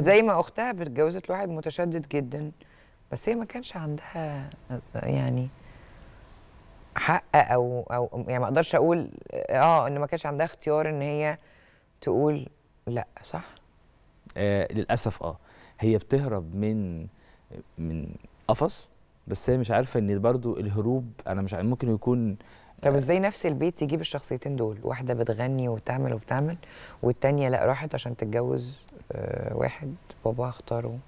زي ما اختها اتجوزت لواحد متشدد جدا بس هي ما كانش عندها يعني حق او او يعني ما اقدرش اقول اه ان ما كانش عندها اختيار ان هي تقول لا صح آه للاسف اه هي بتهرب من من قفص بس هي مش عارفه ان برضو الهروب انا مش عارف ممكن يكون طب آه، ازاي نفس البيت يجيب الشخصيتين دول واحده بتغني وبتعمل وبتعمل والتانيه لا راحت عشان تتجوز آه، واحد بابا اختاره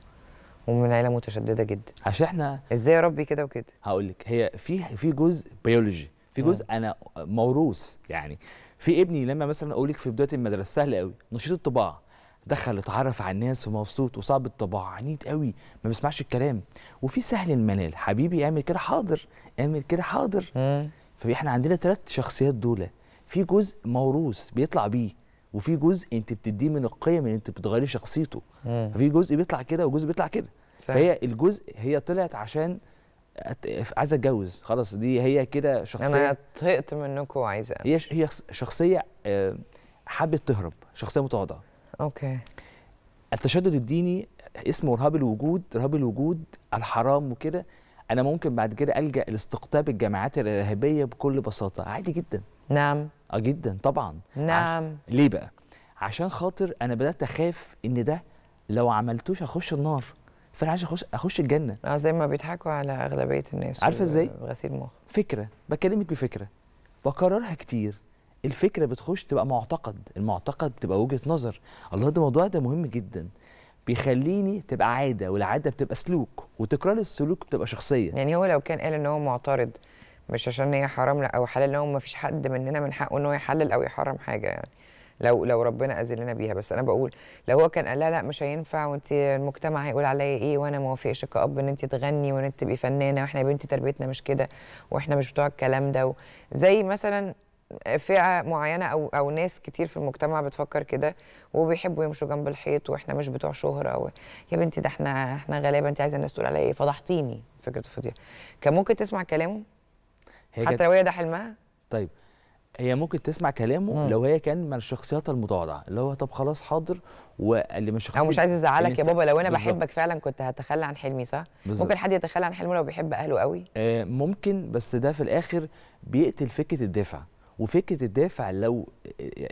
ومن عيله متشدده جدا عشان احنا ازاي اربي كده وكده هقول لك هي في في جزء بيولوجي في جزء آه. انا موروث يعني في ابني لما مثلا اقول لك في بدايه المدرسه سهل قوي نشيط الطباعه دخل اتعرف على الناس ومبسوط وصعب الطباع عنيد قوي ما بيسمعش الكلام وفي سهل المنال حبيبي اعمل كده حاضر اعمل كده حاضر آه. فاحنا عندنا ثلاث شخصيات دول في جزء موروث بيطلع بيه وفي جزء انت بتديه من القيم ان انت بتغيري شخصيته مم. ففي جزء بيطلع كده وجزء بيطلع كده فهي الجزء هي طلعت عشان عايزه اتجوز خلاص دي هي كده شخصيه انا طهقت منكم وعايزه هي هي شخصيه آه، حبت تهرب شخصيه متواضعه اوكي التشدد الديني اسمه ارهاب الوجود ارهاب الوجود الحرام وكده انا ممكن بعد كده الجا لاستقطاب الجماعات الارهابيه بكل بساطه عادي جدا نعم اه جدا طبعا نعم عش... ليه بقى عشان خاطر انا بدات اخاف ان ده لو عملتوش هخش النار فانا عايز اخش اخش الجنه اه زي ما بيضحكوا على اغلبيه الناس عارفه ازاي غسيل مخ فكره بكلمك بفكره بكررها كتير الفكره بتخش تبقى معتقد المعتقد بتبقى وجهه نظر الله ده موضوع ده مهم جدا بيخليني تبقى عاده والعاده بتبقى سلوك وتكرار السلوك بتبقى شخصيه يعني هو لو كان قال ان هو معترض مش عشان هي حرام لا او حلال هو ما فيش حد مننا من حقه ان هو يحلل او يحرم حاجه يعني لو لو ربنا اذلنا بيها بس انا بقول لو هو كان قال لا لا مش هينفع وانت المجتمع هيقول عليا ايه وانا ما وافقش كاب ان انت تغني وان انت تبقي فنانه واحنا يا بنتي تربيتنا مش كده واحنا مش بتوع الكلام ده زي مثلا فئه معينه او او ناس كتير في المجتمع بتفكر كده وبيحبوا يمشوا جنب الحيط واحنا مش بتوع شهره و... يا بنتي ده احنا احنا غلابه انت عايزه الناس تقول عليا ايه فضحتيني فكره الفضيحه كان ممكن تسمع كلامه هي حتى لو هي ده حلمها طيب هي ممكن تسمع كلامه مم. لو هي كان من الشخصيات المتواضعه اللي هو طب خلاص حاضر واللي مش الشخصيات او مش عايز ازعلك يا بابا لو انا بالزبط. بحبك فعلا كنت هتخلى عن حلمي صح بالزبط. ممكن حد يتخلى عن حلمه لو بيحب اهله قوي آه ممكن بس ده في الاخر بيقتل فكره الدفع وفكره الدافع لو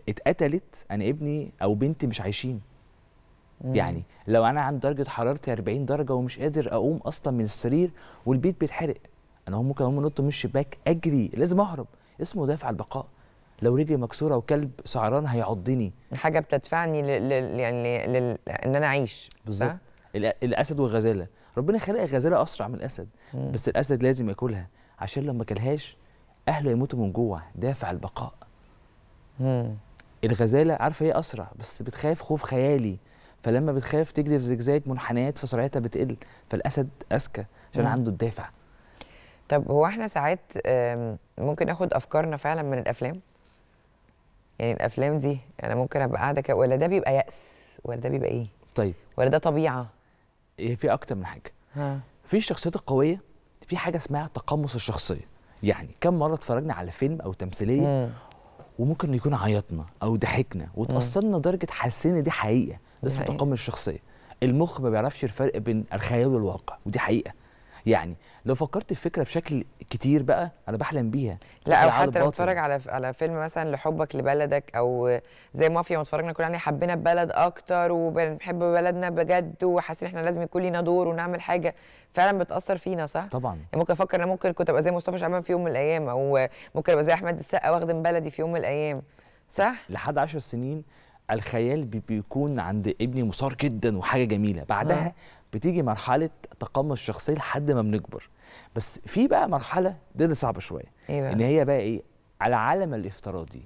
اتقتلت انا ابني او بنتي مش عايشين مم. يعني لو انا عندي درجه حرارتي 40 درجه ومش قادر اقوم اصلا من السرير والبيت بيتحرق انا هم ممكن اقوم انط من الشباك اجري لازم اهرب اسمه دافع البقاء لو رجلي مكسوره وكلب سعران هيعضني حاجه بتدفعني ل... ل... يعني ل... ان انا اعيش بالظبط الاسد والغزاله ربنا خلق الغزاله اسرع من الاسد مم. بس الاسد لازم ياكلها عشان لو ما كلهاش اهله يموتوا من جوه دافع البقاء مم. الغزاله عارفه هي اسرع بس بتخاف خوف خيالي فلما بتخاف تجري في زجزاج منحنيات فسرعتها بتقل فالاسد اذكى عشان عنده الدافع طب هو احنا ساعات ممكن ناخد افكارنا فعلا من الافلام يعني الافلام دي انا ممكن ابقى قاعده ك... ولا ده بيبقى يأس ولا ده بيبقى ايه طيب ولا ده طبيعه إيه في اكتر من حاجه ها. في الشخصيات القويه في حاجه اسمها تقمص الشخصيه يعني كم مره اتفرجنا على فيلم او تمثيليه مم. وممكن يكون عيطنا او ضحكنا وتاثرنا لدرجه حسينا دي حقيقه ده اسمه تقام الشخصيه المخ ما بيعرفش الفرق بين الخيال والواقع ودي حقيقه يعني لو فكرت الفكره بشكل كتير بقى انا بحلم بيها لا او حتى لو بتتفرج على على فيلم مثلا لحبك لبلدك او زي مافيا ما اتفرجنا كلنا يعني حبينا بلد اكتر وبنحب بلدنا بجد وحاسين احنا لازم يكون لينا دور ونعمل حاجه فعلا بتاثر فينا صح طبعا يعني ممكن افكر انا ممكن كنت ابقى زي مصطفى شعبان في يوم من الايام او ممكن ابقى زي احمد السقا واخدم بلدي في يوم من الايام صح لحد 10 سنين الخيال بيكون عند ابني مثار جدا وحاجه جميله بعدها آه. بتيجي مرحله تقمص الشخصيه لحد ما بنكبر بس في بقى مرحله دي اللي صعبه شويه إيه ان هي بقى ايه على عالم الافتراضي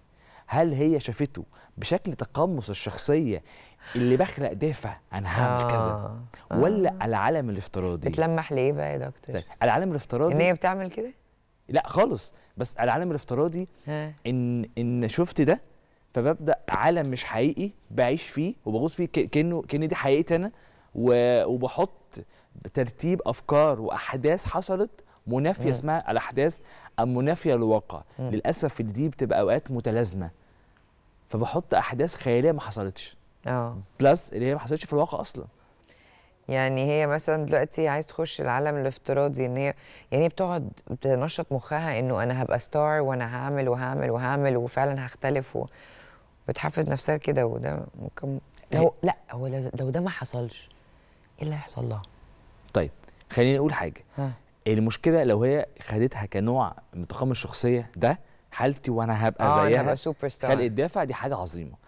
هل هي شافته بشكل تقمص الشخصيه اللي بخلق دافع انا هعمل آه. كذا آه. ولا آه. على العالم الافتراضي بتلمح ليه بقى يا دكتور طيب. على العالم الافتراضي ان هي بتعمل كده لا خالص بس على العالم الافتراضي آه. ان ان شفت ده فببدا عالم مش حقيقي بعيش فيه وبغوص فيه كانه كان دي حقيقتي انا وبحط ترتيب افكار واحداث حصلت منافيه اسمها الاحداث المنافيه للواقع للاسف دي بتبقى اوقات متلازمه فبحط احداث خياليه ما حصلتش اه بلس اللي هي ما حصلتش في الواقع اصلا يعني هي مثلا دلوقتي عايز تخش العالم الافتراضي ان هي يعني بتقعد بتنشط مخها انه انا هبقى ستار وانا هعمل وهعمل وهعمل وفعلا هختلف وبتحفز نفسها كده وده ممكن لو إيه؟ لا هو لو ده ما حصلش ايه اللي هيحصل لها طيب خلينا نقول حاجه ها. المشكله لو هي خدتها كنوع من تقمص الشخصيه ده حالتي وانا هبقى آه زيها خلق الدافع دي حاجه عظيمه